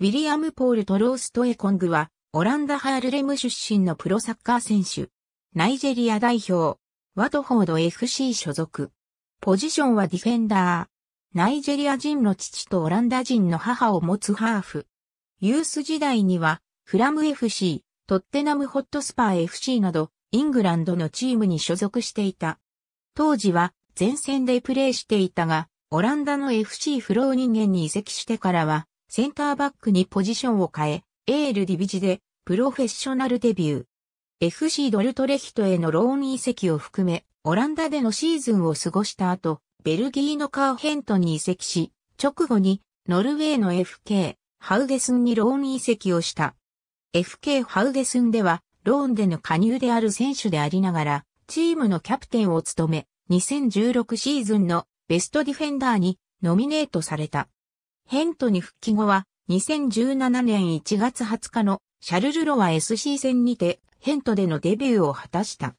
ウィリアム・ポール・トローストエコングは、オランダ・ハールレム出身のプロサッカー選手。ナイジェリア代表、ワトフォード FC 所属。ポジションはディフェンダー。ナイジェリア人の父とオランダ人の母を持つハーフ。ユース時代には、フラム FC、トッテナムホットスパー FC など、イングランドのチームに所属していた。当時は、前線でプレーしていたが、オランダの FC フロー人間に移籍してからは、センターバックにポジションを変え、エールディビジでプロフェッショナルデビュー。FC ドルトレヒトへのローン移籍を含め、オランダでのシーズンを過ごした後、ベルギーのカーヘントに移籍し、直後にノルウェーの FK、ハウゲスンにローン移籍をした。FK ハウゲスンでは、ローンでの加入である選手でありながら、チームのキャプテンを務め、2016シーズンのベストディフェンダーにノミネートされた。ヘントに復帰後は、2017年1月20日のシャルルロワ SC 戦にて、ヘントでのデビューを果たした。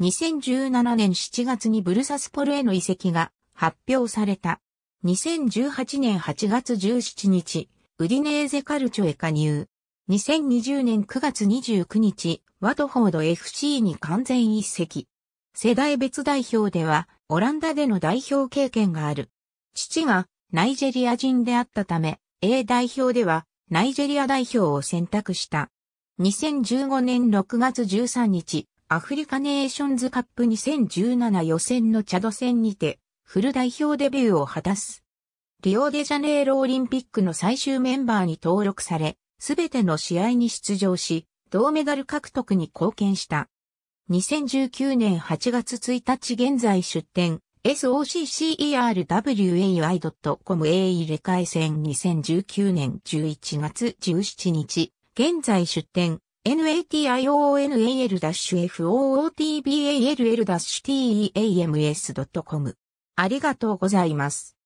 2017年7月にブルサスポルへの移籍が発表された。2018年8月17日、ウディネーゼカルチョへ加入。2020年9月29日、ワトフォード FC に完全移籍。世代別代表では、オランダでの代表経験がある。父がナイジェリア人であったため、A 代表ではナイジェリア代表を選択した。2015年6月13日、アフリカネーションズカップ2017予選のチャド戦にて、フル代表デビューを果たす。リオデジャネイロオリンピックの最終メンバーに登録され、すべての試合に出場し、銅メダル獲得に貢献した。2019年8月1日現在出展、soccerwai.com a 入れ替え戦2019年11月17日、現在出店、national-football-teams.com。ありがとうございます。